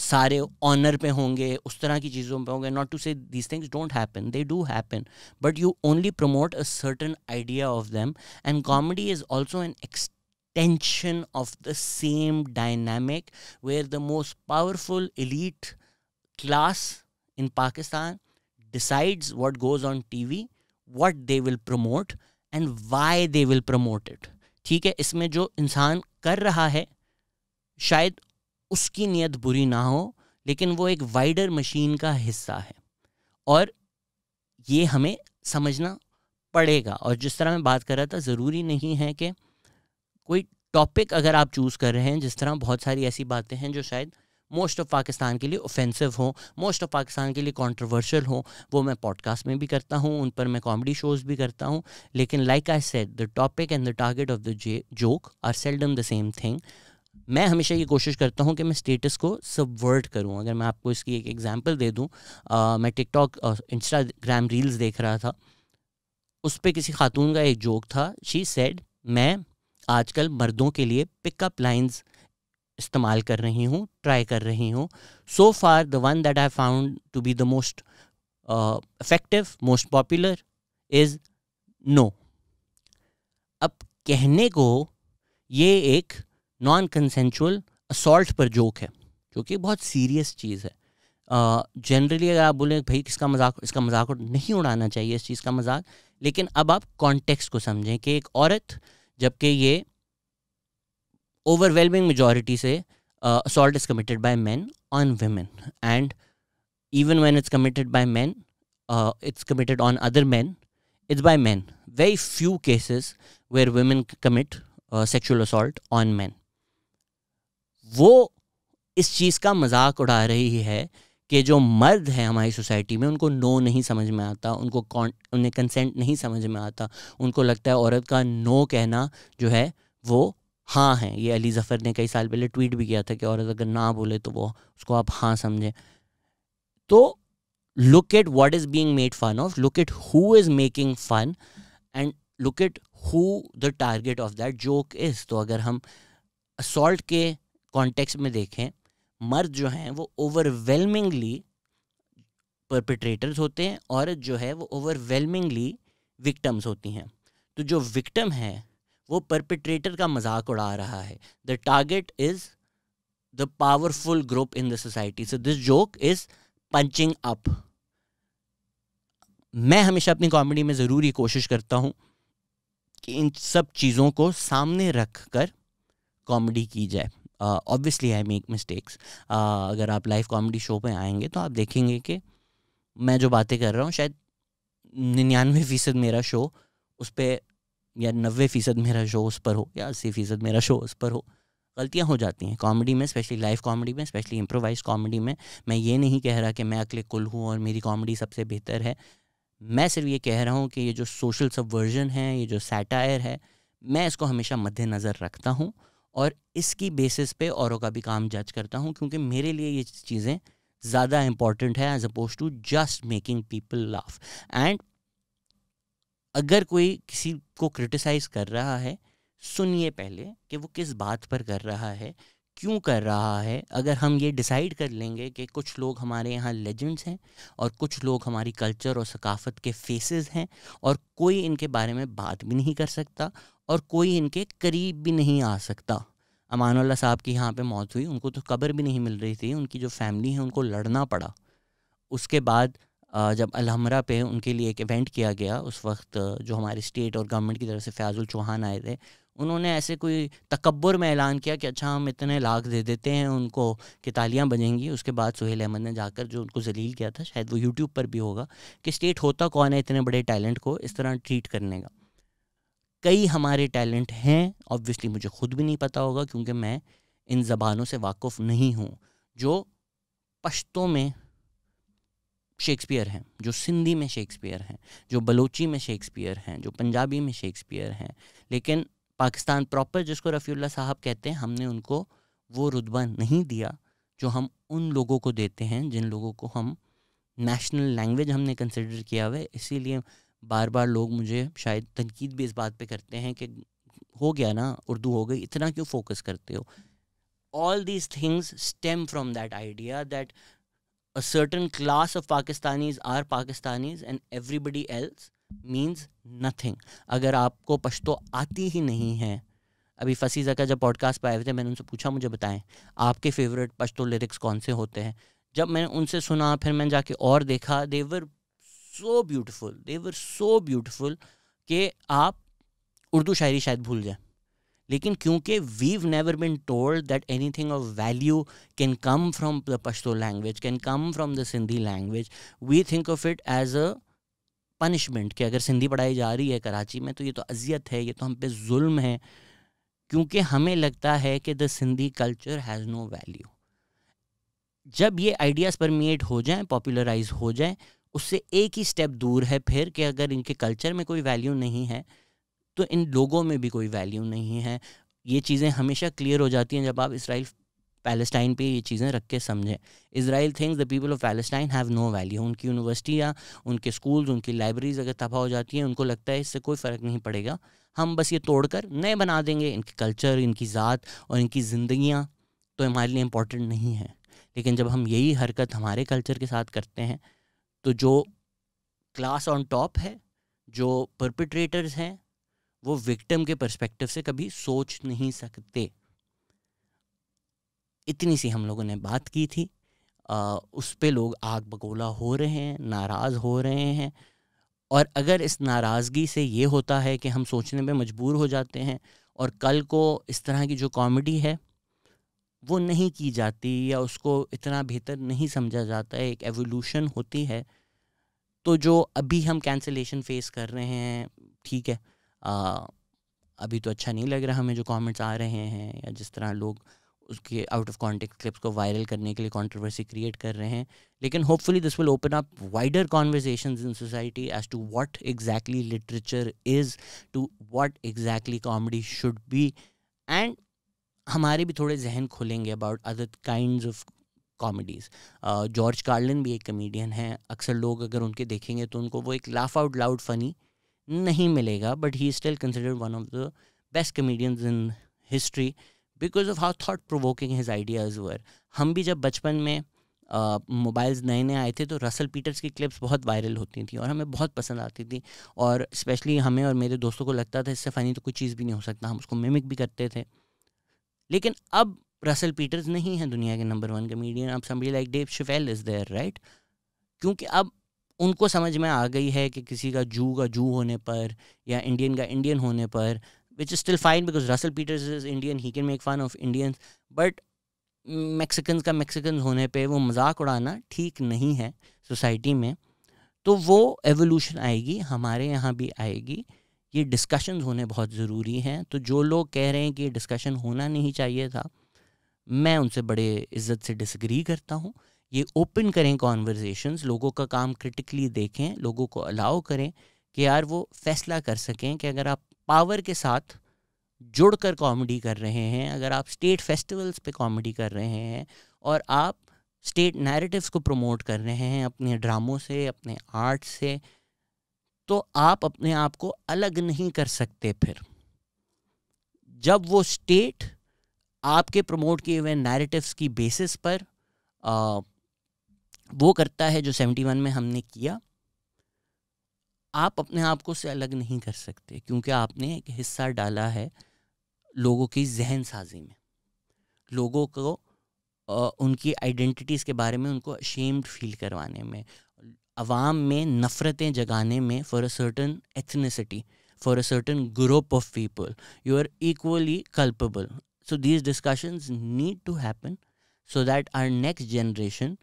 सारे ऑनर पे होंगे उस तरह की चीज़ों पे होंगे not to say these things don't happen they do happen but you only promote a certain idea of them and comedy is also an extension of the same dynamic where the most powerful elite class in Pakistan decides what goes on T V what they will promote and why they will promote it ठीक है इसमें जो इंसान कर रहा है शायद उसकी नीयत बुरी ना हो लेकिन वो एक वाइडर मशीन का हिस्सा है और ये हमें समझना पड़ेगा और जिस तरह मैं बात कर रहा था ज़रूरी नहीं है कि कोई टॉपिक अगर आप चूज़ कर रहे हैं जिस तरह बहुत सारी ऐसी बातें हैं जो शायद मोस्ट ऑफ पाकिस्तान के लिए ऑफेंसिव हों मोस्ट ऑफ पाकिस्तान के लिए कॉन्ट्रोवर्शियल हों वो मैं पॉडकास्ट में भी करता हूँ उन पर मैं कॉमेडी शोज भी करता हूँ लेकिन like I said the topic and the target of the J joke are seldom the same thing मैं हमेशा ये कोशिश करता हूँ कि मैं स्टेटस को सबवर्ट करूँ अगर मैं आपको इसकी एक एग्जाम्पल दे दूँ मैं टिकटॉक इंस्टाग्राम रील्स देख रहा था उस पर किसी खातून का एक जोक था शी सेड मैं आजकल मर्दों के लिए पिकअप लाइंस इस्तेमाल कर रही हूँ ट्राई कर रही हूँ so far the one that I found to be the most effective most popular is no अब कहने को ये एक नॉन कंसेंचुअल असॉल्ट पर जोक है जो कि बहुत सीरियस चीज़ है जनरली uh, अगर आप बोलें भाई किसका मजाक इसका मजाक नहीं उड़ाना चाहिए इस चीज़ का मजाक लेकिन अब आप कॉन्टेक्स्ट को समझें कि एक औरत जबकि ये ओवरवेलमिंग मेजोरिटी से assault is committed by man on women and even when it's committed by man it's committed on other man it's by man very few cases where women commit sexual assault on man वो इस चीज़ का मजाक उड़ा रही है कि जो मर्द हैं हमारी सोसाइटी में उनको नो नहीं समझ में आता उनको उन्हें कंसेंट नहीं समझ में आता उनको लगता है औरत का नो कहना जो है वो हाँ हैं ये अली जफ़र ने कई साल पहले ट्वीट भी किया था कि औरत अगर ना बोले तो वो उसको आप हाँ समझें तो look at what is being made fun of look at who is making fun and look at who the target of that joke is तो अगर हम असोल्ट के कॉन्टेक्स में देखें मर्द जो हैं वो ओवरवेलमिंगली परपिट्रेटर्स होते हैं औरत जो है वो ओवरवेलमिंगली विक्टम्स होती हैं तो जो विक्टम है वो परपिट्रेटर का मजाक उड़ा रहा है the target is the powerful group in the society so this joke is punching up मैं हमेशा अपनी कॉमेडी में ज़रूर ये कोशिश करता हूँ कि इन सब चीज़ों को सामने रख कर कॉमेडी की जाए ऑब्वियसली आई मेक मिस्टेक्स अगर आप लाइव कॉमेडी शो पे आएंगे तो आप देखेंगे कि मैं जो बातें कर रहा हूँ शायद निन्यानवे फ़ीसद मेरा शो उस पर या नबे फ़ीसद मेरा शो उस पर हो या अस्सी फ़ीसद मेरा शो उस पर हो गलतियाँ हो जाती हैं कॉमेडी में स्पेशली लाइव कॉमेडी में स्पेशली इम्प्रोवाइज कॉमेडी में मैं ये नहीं कह रहा कि मैं अकेले कुल हूँ और मेरी कॉमेडी सबसे बेहतर है मैं सिर्फ ये कह रहा हूँ कि ये जो सोशल सबवर्जन है ये जो सैटायर है मैं इसको हमेशा मद्देनज़र रखता हूँ और इसकी बेसिस पे औरों का भी काम जज करता हूँ क्योंकि मेरे लिए ये चीज़ें ज़्यादा इंपॉर्टेंट है as oppose to just making people laugh एंड अगर कोई किसी को क्रिटिसाइज कर रहा है सुनिए पहले कि वो किस बात पर कर रहा है क्यों कर रहा है अगर हम ये डिसाइड कर लेंगे कि कुछ लोग हमारे यहाँ लेजेंड्स हैं और कुछ लोग हमारी कल्चर और सकाफत के फेसेस हैं और कोई इनके बारे में बात भी नहीं कर सकता और कोई इनके करीब भी नहीं आ सकता अमानुल्ला साहब की यहाँ पे मौत हुई उनको तो कब्र भी नहीं मिल रही थी उनकी जो फैमिली है उनको लड़ना पड़ा उसके बाद जब अलहमरा पे उनके लिए एक इवेंट किया गया उस वक्त जो हमारे स्टेट और गवर्नमेंट की तरफ से फ़ैज़ुल चौहान आए थे उन्होंने ऐसे कोई तकबर में ऐलान किया कि अच्छा हम इतने लाख दे देते हैं उनको कि तालियाँ बजेंगी उसके बाद सुहेल अहमद ने जाकर जो उनको जलील किया था शायद वो यूट्यूब पर भी होगा कि स्टेट होता कौन है इतने बड़े टैलेंट को इस तरह ट्रीट करने का कई हमारे टैलेंट हैं ऑब्वियसली मुझे खुद भी नहीं पता होगा क्योंकि मैं इन ज़बानों से वाकफ़ नहीं हूँ जो पश्तों में शेक्सपियर हैं जो सिंधी में शेक्सपियर हैं जो बलोची में शेक्सपियर हैं जो पंजाबी में शेक्सपियर हैं लेकिन पाकिस्तान प्रॉपर जिसको रफ़ील्ला साहब कहते हैं हमने उनको वो रुतबा नहीं दिया जो हम उन लोगों को देते हैं जिन लोगों को हम नेशनल लैंग्वेज हमने कंसिडर किया हुआ है इसीलिए बार बार लोग मुझे शायद तनकीद भी इस बात पर करते हैं कि हो गया ना उर्दू हो गई इतना क्यों फोकस करते हो all these things stem from that idea that a certain class of Pakistanis are Pakistanis and everybody else means nothing. अगर आपको पश्तो आती ही नहीं है अभी फसीजा का जब पॉडकास्ट पाए आए थे मैंने उनसे पूछा मुझे बताएं आपके फेवरेट पश्तो लिरिक्स कौन से होते हैं जब मैंने उनसे सुना फिर मैंने जाके और देखा देवर सो ब्यूटिफुल देवर सो ब्यूटिफुल कि आप उर्दू शायरी शायद भूल जाए लेकिन क्योंकि we've never been told that anything of value can come from the Pashto language can come from the Sindhi language we think of it as a punishment कि अगर सिंधी पढ़ाई जा रही है कराची में तो ये तो अजियत है ये तो हम पे जुल्म है क्योंकि हमें लगता है कि the Sindhi culture has no value जब ये आइडियाज़ परमिएट हो जाएं पॉपुलराइज हो जाएं उससे एक ही स्टेप दूर है फिर कि अगर इनके कल्चर में कोई वैल्यू नहीं है तो इन लोगों में भी कोई वैल्यू नहीं है ये चीज़ें हमेशा क्लियर हो जाती हैं जब आप इसराइल पैलेस्टाइन पे ये चीज़ें रख के समझें Israel things the people of Palestine have no value उनकी यूनिवर्सिटियाँ उनके स्कूल्स उनकी लाइब्रेरीज अगर तबाह हो जाती हैं उनको लगता है इससे कोई फ़र्क नहीं पड़ेगा हम बस ये तोड़कर नए बना देंगे इनके कल्चर इनकी ज़ात और इनकी ज़िंदियाँ तो हमारे लिए इम्पोर्टेंट नहीं है लेकिन जब हम यही हरकत हमारे कल्चर के साथ करते हैं तो जो क्लास ऑन टॉप है जो परपिट्रेटर्स हैं वो विक्टिम के पर्सपेक्टिव से कभी सोच नहीं सकते इतनी सी हम लोगों ने बात की थी आ, उस पर लोग आग बगोला हो रहे हैं नाराज़ हो रहे हैं और अगर इस नाराज़गी से ये होता है कि हम सोचने में मजबूर हो जाते हैं और कल को इस तरह की जो कॉमेडी है वो नहीं की जाती या उसको इतना बेहतर नहीं समझा जाता है एक एवोल्यूशन होती है तो जो अभी हम कैंसिलेशन फेस कर रहे हैं ठीक है आ, अभी तो अच्छा नहीं लग रहा हमें जो कमेंट्स आ रहे हैं या जिस तरह लोग उसके आउट ऑफ कॉन्टेक्ट क्लिप्स को वायरल करने के लिए कंट्रोवर्सी क्रिएट कर रहे हैं लेकिन hopefully this will open up wider conversation in society as to what exactly literature is to what exactly comedy should be and हमारे भी थोड़े जहन खुलेंगे about other kind of comedies George Carlin भी एक कमेडियन है अक्सर लोग अगर उनके देखेंगे तो उनको वो एक लाफ आउट लाउड फ़नी नहीं मिलेगा but he still considered one of the best comedians in history because of how thought provoking his ideas were हम भी जब बचपन में मोबाइल्स नए नए आए थे तो रसल पीटर्स की क्लिप्स बहुत वायरल होती थी और हमें बहुत पसंद आती थी और स्पेशली हमें और मेरे दोस्तों को लगता था इससे फ़नी तो कोई चीज़ भी नहीं हो सकता हम उसको मिमिक भी करते थे लेकिन अब रसल पीटर्स नहीं है दुनिया के नंबर वन कमेडियन अब समझिए like Dave Chappelle is there right क्योंकि अब उनको समझ में आ गई है कि किसी का जू का जू होने पर या इंडियन का इंडियन होने पर which is still fine because Russell Peters is Indian he can make fun of Indian but Mexican का मैक्सिकन होने पे वो मजाक उड़ाना ठीक नहीं है सोसाइटी में तो वो एवोल्यूशन आएगी हमारे यहाँ भी आएगी ये डिस्कशंस होने बहुत ज़रूरी हैं तो जो लोग कह रहे हैं कि ये डिस्कशन होना नहीं चाहिए था मैं उनसे बड़े इज्जत से डिसग्री करता हूँ ये ओपन करें कॉन्वर्जेसन लोगों का काम क्रिटिकली देखें लोगों को अलाउ करें कि यार वो फैसला कर सकें कि अगर आप पावर के साथ जुड़कर कॉमेडी कर रहे हैं अगर आप स्टेट फेस्टिवल्स पे कॉमेडी कर रहे हैं और आप स्टेट नैरेटिव्स को प्रमोट कर रहे हैं अपने ड्रामों से अपने आर्ट से तो आप अपने आप को अलग नहीं कर सकते फिर जब वो स्टेट आपके प्रमोट किए हुए नैरेटिव्स की बेसिस पर वो करता है जो सेवेंटी वन में हमने किया आप अपने आप को से अलग नहीं कर सकते क्योंकि आपने एक हिस्सा डाला है लोगों की जहन साजी में लोगों को उनकी आइडेंटिटीज़ के बारे में उनको अशेम्ड फील करवाने में अवाम में नफ़रतें जगाने में for a certain ethnicity for a certain group of people you are equally culpable so these discussions need to happen so that our next generation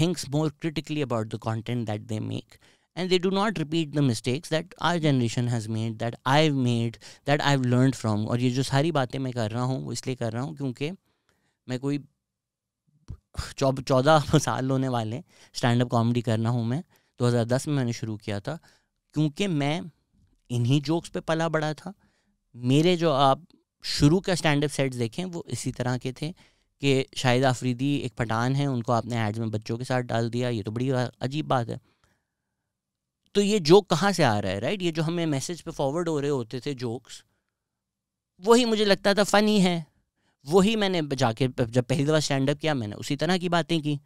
thinks more critically about the content that they make and they do not repeat the mistakes that our generation has made that i've made that i've learned from और ye jo sari baatein main kar raha hu wo isliye kar raha hu kyunki main koi 14 saal hone wale stand up comedy comedy करना हूँ मैं 2010 में मैंने शुरू किया था क्योंकि मैं इन्हीं जोक्स पे पला बड़ा था मेरे जो आप शुरू का स्टैंड अप सेट्स देखें वो इसी तरह के थे कि शाहिद आफरीदी एक पठान है उनको आपने एड्स में बच्चों के साथ डाल दिया ये तो बड़ी अजीब बात है तो ये जोक कहाँ से आ रहा है राइट ये जो हमें मैसेज पे फॉरवर्ड हो रहे होते थे जोक्स वही मुझे लगता था फ़नी है वही मैंने जाके जब पहली दफ़ा स्टैंड अप किया मैंने उसी तरह की बातें की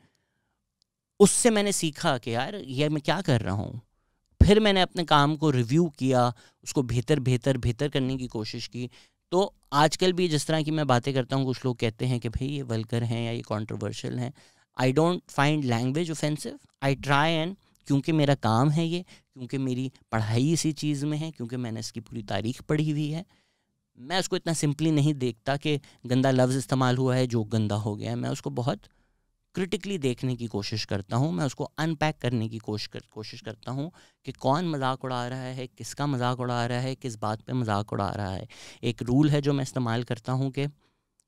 उससे मैंने सीखा कि यार ये मैं क्या कर रहा हूँ फिर मैंने अपने काम को रिव्यू किया उसको बेहतर बेहतर बेहतर करने की कोशिश की तो आजकल भी जिस तरह की मैं बातें करता हूँ कुछ लोग कहते हैं कि भाई ये वलकर हैं या ये कॉन्ट्रोवर्शियल हैं I don't find language offensive I try and क्योंकि मेरा काम है ये क्योंकि मेरी पढ़ाई इसी चीज़ में है क्योंकि मैंने इसकी पूरी तारीख पढ़ी हुई है मैं उसको इतना सिंपली नहीं देखता कि गंदा लफ्ज़ इस्तेमाल हुआ है जो गंदा हो गया है मैं उसको बहुत क्रिटिकली देखने की कोशिश करता हूँ मैं उसको अनपैक करने की कोशिश कर, कोशिश करता हूँ कि कौन मजाक उड़ा रहा है किसका मजाक उड़ा रहा है किस बात पे मजाक उड़ा रहा है एक रूल है जो मैं इस्तेमाल करता हूँ कि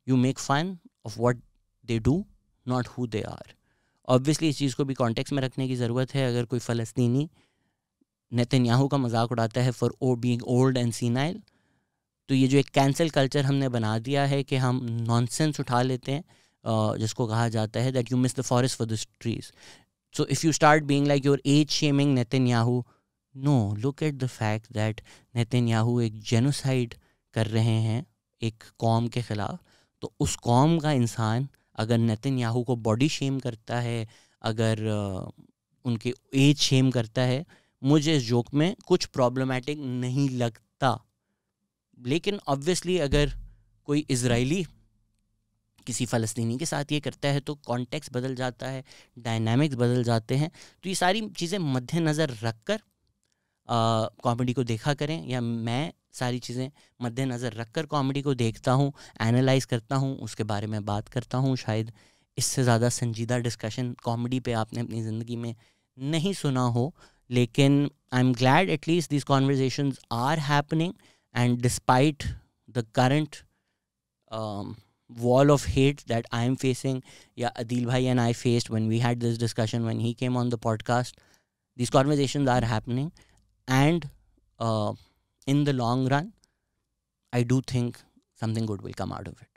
you make fun of what they do not who they are obviously इस चीज़ को भी कॉन्टेक्स में रखने की ज़रूरत है अगर कोई फ़लस्तनी नेतन्याहू का मजाक उड़ाता है for uh being old and senile तो ये जो एक कैंसिल कल्चर हमने बना दिया है कि हम नॉनसेंस उठा लेते हैं Uh, जिसको कहा जाता है that you miss the forest for the trees so if you start being like your age shaming Netanyahu no look at the fact that Netanyahu एक जेनोसाइड कर रहे हैं एक कौम के ख़िलाफ़ तो उस कौम का इंसान अगर नितिन याहू को बॉडी शेम करता है अगर uh, उनके एज शेम करता है मुझे इस जोक में कुछ प्रॉब्लमेटिक नहीं लगता लेकिन ऑब्वियसली अगर कोई इसराइली किसी फ़लस्तीनी के साथ ये करता है तो कॉन्टेक्स बदल जाता है डायनामिक्स बदल जाते हैं तो ये सारी चीज़ें मध्य नज़र रख कर कॉमेडी को देखा करें या मैं सारी चीज़ें मद्दनज़र नज़र रख कर कॉमेडी को देखता हूँ एनालाइज करता हूँ उसके बारे में बात करता हूँ शायद इससे ज़्यादा संजीदा डिस्कशन कॉमेडी पे आपने अपनी ज़िंदगी में नहीं सुना हो लेकिन I am glad at least these conversation are happening and despite the current wall of hate that I am facing, yeah, Adil Bhai and I faced when we had this discussion when he came on the podcast. These conversations are happening, and uh, in the long run, I do think something good will come out of it.